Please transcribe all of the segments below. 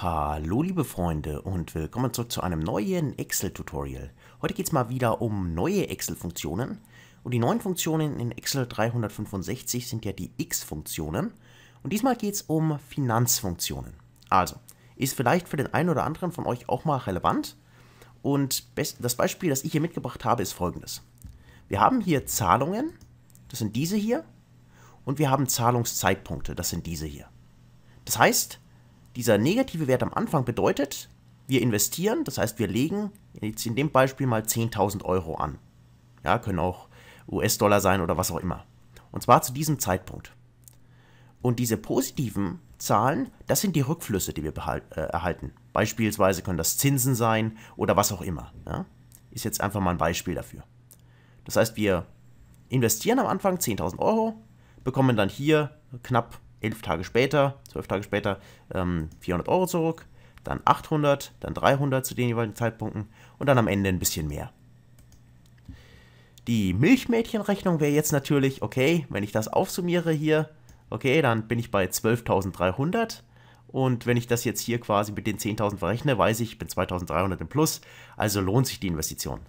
Hallo liebe Freunde und willkommen zurück zu einem neuen Excel-Tutorial. Heute geht es mal wieder um neue Excel-Funktionen und die neuen Funktionen in Excel 365 sind ja die X-Funktionen und diesmal geht es um Finanzfunktionen. Also, ist vielleicht für den einen oder anderen von euch auch mal relevant und das Beispiel, das ich hier mitgebracht habe, ist folgendes. Wir haben hier Zahlungen, das sind diese hier, und wir haben Zahlungszeitpunkte, das sind diese hier. Das heißt, dieser negative Wert am Anfang bedeutet, wir investieren, das heißt, wir legen jetzt in dem Beispiel mal 10.000 Euro an. Ja, können auch US-Dollar sein oder was auch immer. Und zwar zu diesem Zeitpunkt. Und diese positiven Zahlen, das sind die Rückflüsse, die wir äh, erhalten. Beispielsweise können das Zinsen sein oder was auch immer. Ja? Ist jetzt einfach mal ein Beispiel dafür. Das heißt, wir investieren am Anfang 10.000 Euro, bekommen dann hier knapp elf Tage später, zwölf Tage später ähm, 400 Euro zurück, dann 800, dann 300 zu den jeweiligen Zeitpunkten und dann am Ende ein bisschen mehr. Die Milchmädchenrechnung wäre jetzt natürlich, okay, wenn ich das aufsummiere hier, okay, dann bin ich bei 12.300 und wenn ich das jetzt hier quasi mit den 10.000 verrechne, weiß ich, ich bin 2.300 im Plus, also lohnt sich die Investition.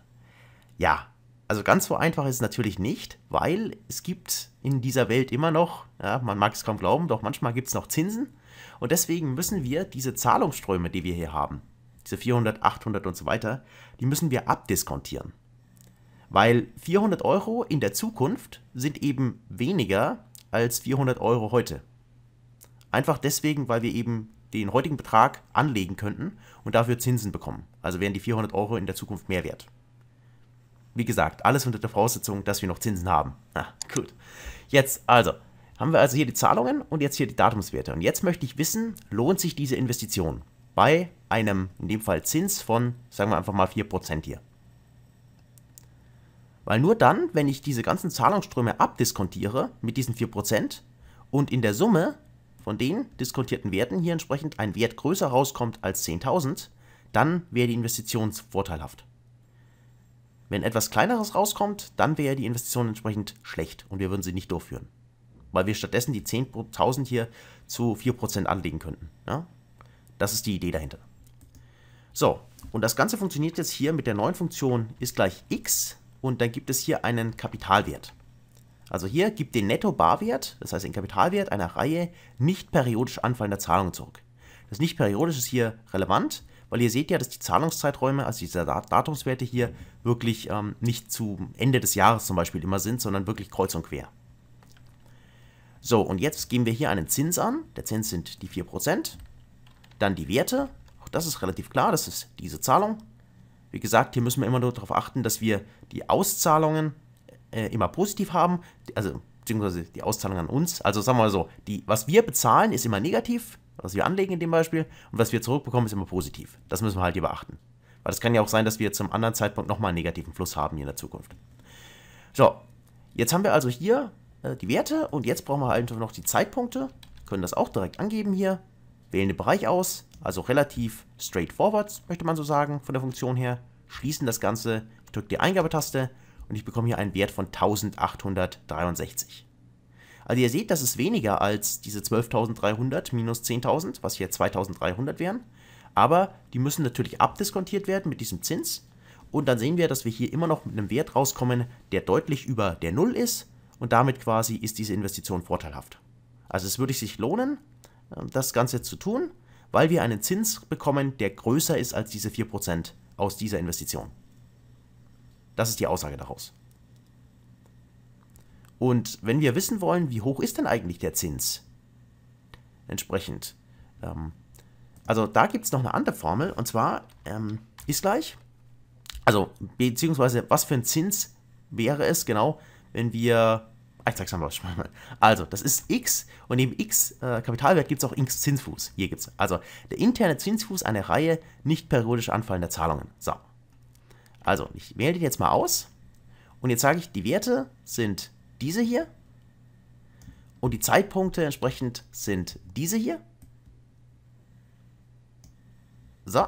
Ja, also ganz so einfach ist es natürlich nicht, weil es gibt in dieser Welt immer noch, ja, man mag es kaum glauben, doch manchmal gibt es noch Zinsen. Und deswegen müssen wir diese Zahlungsströme, die wir hier haben, diese 400, 800 und so weiter, die müssen wir abdiskontieren. Weil 400 Euro in der Zukunft sind eben weniger als 400 Euro heute. Einfach deswegen, weil wir eben den heutigen Betrag anlegen könnten und dafür Zinsen bekommen. Also wären die 400 Euro in der Zukunft mehr wert. Wie gesagt, alles unter der Voraussetzung, dass wir noch Zinsen haben. Na, ah, gut. Jetzt also, haben wir also hier die Zahlungen und jetzt hier die Datumswerte. Und jetzt möchte ich wissen, lohnt sich diese Investition bei einem, in dem Fall Zins von, sagen wir einfach mal 4% hier. Weil nur dann, wenn ich diese ganzen Zahlungsströme abdiskontiere mit diesen 4% und in der Summe von den diskontierten Werten hier entsprechend ein Wert größer rauskommt als 10.000, dann wäre die Investition vorteilhaft. Wenn etwas Kleineres rauskommt, dann wäre die Investition entsprechend schlecht und wir würden sie nicht durchführen. Weil wir stattdessen die 10.000 hier zu 4% anlegen könnten. Ja? Das ist die Idee dahinter. So, und das Ganze funktioniert jetzt hier mit der neuen Funktion ist gleich x und dann gibt es hier einen Kapitalwert. Also hier gibt den Netto-Barwert, das heißt den Kapitalwert einer Reihe nicht periodisch anfallender Zahlungen zurück. Das nicht periodisch ist hier relevant, weil ihr seht ja, dass die Zahlungszeiträume, also diese Datumswerte hier, wirklich ähm, nicht zu Ende des Jahres zum Beispiel immer sind, sondern wirklich kreuz und quer. So, und jetzt geben wir hier einen Zins an. Der Zins sind die 4%. Dann die Werte. Auch das ist relativ klar, das ist diese Zahlung. Wie gesagt, hier müssen wir immer nur darauf achten, dass wir die Auszahlungen äh, immer positiv haben. Also, beziehungsweise die Auszahlung an uns. Also sagen wir mal so, die, was wir bezahlen, ist immer negativ was wir anlegen in dem Beispiel und was wir zurückbekommen, ist immer positiv. Das müssen wir halt hier beachten. Weil es kann ja auch sein, dass wir zum anderen Zeitpunkt nochmal einen negativen Fluss haben hier in der Zukunft. So, jetzt haben wir also hier äh, die Werte und jetzt brauchen wir halt noch die Zeitpunkte. Können das auch direkt angeben hier. Wählen den Bereich aus, also relativ straightforward, möchte man so sagen, von der Funktion her. Schließen das Ganze, drücke die Eingabetaste und ich bekomme hier einen Wert von 1863. Also ihr seht, das ist weniger als diese 12.300 minus 10.000, was hier 2.300 wären. Aber die müssen natürlich abdiskontiert werden mit diesem Zins. Und dann sehen wir, dass wir hier immer noch mit einem Wert rauskommen, der deutlich über der Null ist. Und damit quasi ist diese Investition vorteilhaft. Also es würde sich lohnen, ähm, das Ganze zu tun, weil wir einen Zins bekommen, der größer ist als diese 4% aus dieser Investition. Das ist die Aussage daraus. Und wenn wir wissen wollen, wie hoch ist denn eigentlich der Zins? Entsprechend. Ähm, also da gibt es noch eine andere Formel und zwar ähm, ist gleich, also beziehungsweise was für ein Zins wäre es genau, wenn wir, ah, ich sag's mal, also das ist x und neben x äh, Kapitalwert gibt es auch x Zinsfuß. Hier gibt es also der interne Zinsfuß einer Reihe nicht periodisch anfallender Zahlungen. So, also ich wähle den jetzt mal aus und jetzt sage ich, die Werte sind diese hier. Und die Zeitpunkte entsprechend sind diese hier. So.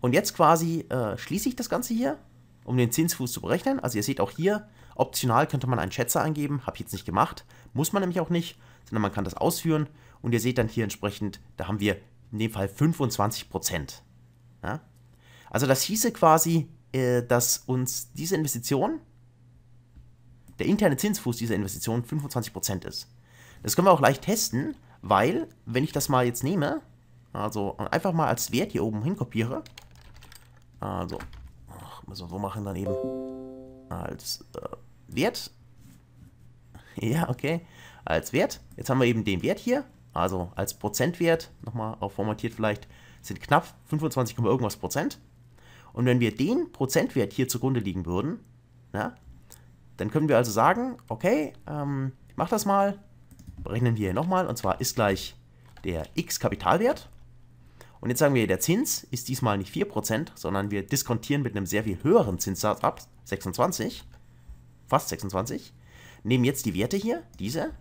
Und jetzt quasi äh, schließe ich das Ganze hier, um den Zinsfuß zu berechnen. Also ihr seht auch hier, optional könnte man einen Schätzer eingeben, habe ich jetzt nicht gemacht, muss man nämlich auch nicht, sondern man kann das ausführen. Und ihr seht dann hier entsprechend, da haben wir in dem Fall 25%. Ja? Also das hieße quasi, äh, dass uns diese Investition der interne Zinsfuß dieser Investition 25% ist. Das können wir auch leicht testen, weil, wenn ich das mal jetzt nehme, also einfach mal als Wert hier oben hinkopiere, also, ach, müssen wir so machen dann eben, als äh, Wert, ja, okay, als Wert, jetzt haben wir eben den Wert hier, also als Prozentwert, nochmal auch formatiert vielleicht, sind knapp 25, irgendwas Prozent. Und wenn wir den Prozentwert hier zugrunde liegen würden, na, dann können wir also sagen, okay, ähm, ich das mal, berechnen wir hier nochmal, und zwar ist gleich der x-Kapitalwert. Und jetzt sagen wir, der Zins ist diesmal nicht 4%, sondern wir diskontieren mit einem sehr viel höheren Zinssatz ab, 26, fast 26. Nehmen jetzt die Werte hier, diese,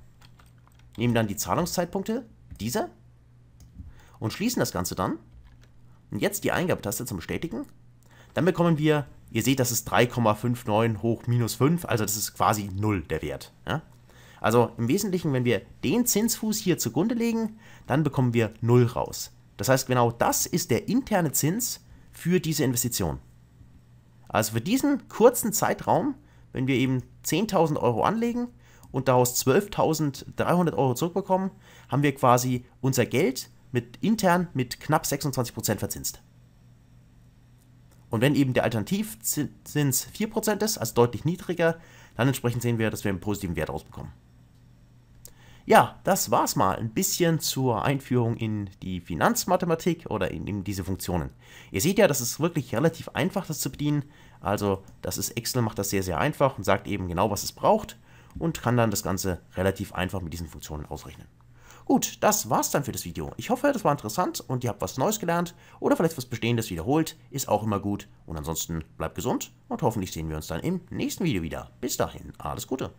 nehmen dann die Zahlungszeitpunkte, diese, und schließen das Ganze dann. Und jetzt die Eingabetaste zum Bestätigen. Dann bekommen wir Ihr seht, das ist 3,59 hoch minus 5, also das ist quasi 0 der Wert. Ja? Also im Wesentlichen, wenn wir den Zinsfuß hier zugrunde legen, dann bekommen wir 0 raus. Das heißt, genau das ist der interne Zins für diese Investition. Also für diesen kurzen Zeitraum, wenn wir eben 10.000 Euro anlegen und daraus 12.300 Euro zurückbekommen, haben wir quasi unser Geld mit intern mit knapp 26% Prozent verzinst. Und wenn eben der Alternativzins 4% ist, also deutlich niedriger, dann entsprechend sehen wir, dass wir einen positiven Wert rausbekommen. Ja, das war's mal. Ein bisschen zur Einführung in die Finanzmathematik oder in, in diese Funktionen. Ihr seht ja, das ist wirklich relativ einfach, das zu bedienen. Also, das ist Excel macht das sehr, sehr einfach und sagt eben genau, was es braucht und kann dann das Ganze relativ einfach mit diesen Funktionen ausrechnen. Gut, das war's dann für das Video. Ich hoffe, das war interessant und ihr habt was Neues gelernt oder vielleicht was Bestehendes wiederholt, ist auch immer gut. Und ansonsten bleibt gesund und hoffentlich sehen wir uns dann im nächsten Video wieder. Bis dahin, alles Gute.